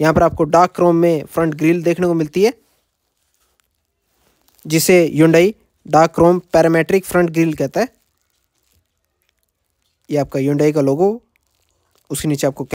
यहाँ पर आपको डार्क क्रोम में फ्रंट ग्रिल देखने को मिलती है जिसे Hyundai dark chrome parametric front grille कहता है ये आपका युंडई का लोगो उसके नीचे आपको